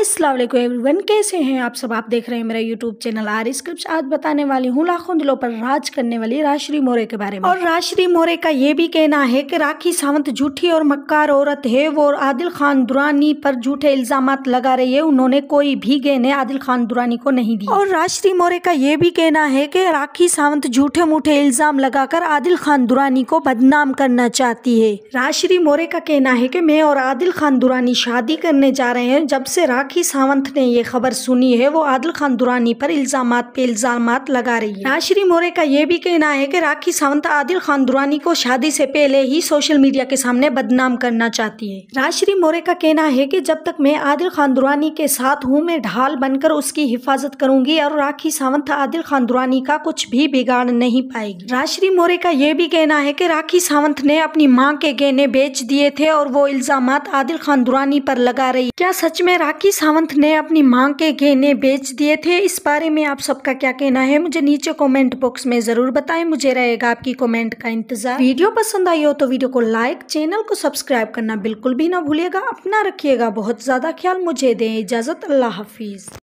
अस्सलाम एवरीवन कैसे हैं आप सब आप देख रहे हैं मेरा यूट्यूब चैनल आर स्क्रिप्ट आज बताने वाली हूँ लाखों दिलों पर राज करने वाली राश्री मोरे के बारे में और राश्री मोरे का ये भी कहना है कि राखी सावंत झूठी और मक्कार औरत है वो आदिल खान दुरानी पर झूठे इल्जाम लगा रही है उन्होंने कोई भी गहने आदिल खान दुरानी को नहीं दी और राश्री मोरे का ये भी कहना है की राखी सावंत झूठे मूठे इल्जाम लगाकर आदिल खान दुरानी को बदनाम करना चाहती है राश्री मोरे का कहना है की मैं और आदिल खान दुरानी शादी करने जा रहे हैं जब से राखी राखी सावंत ने ये खबर सुनी है वो आदिल खान दुरानी पर इल्जाम पे इल्जाम लगा रही है नाशरी मोरे का ये भी कहना है कि राखी सावंत आदिल खान दुरानी को शादी से पहले ही सोशल मीडिया के सामने बदनाम करना चाहती है राजश्री मोरे का कहना है कि जब तक मैं आदिल खान दुरानी के साथ हूँ मैं ढाल बनकर उसकी हिफाजत करूंगी और राखी सावंत आदिल खान दुरानी का कुछ भी बिगाड़ नहीं पाएगी राजश्री मोरे का ये भी कहना है कि राखी सावंत ने अपनी माँ के गहने बेच दिए थे और वो इल्जाम आदिल खान दुरानी पर लगा रही क्या सच में राखी सावंत ने अपनी मां के गहने बेच दिए थे इस बारे में आप सबका क्या कहना है मुझे नीचे कमेंट बॉक्स में ज़रूर बताएं मुझे रहेगा आपकी कमेंट का इंतजार वीडियो पसंद आई हो तो वीडियो को लाइक चैनल को सब्सक्राइब करना बिल्कुल भी ना भूलिएगा अपना रखिएगा बहुत ज़्यादा ख्याल मुझे दें इजाज़त अल्लाह हाफिज़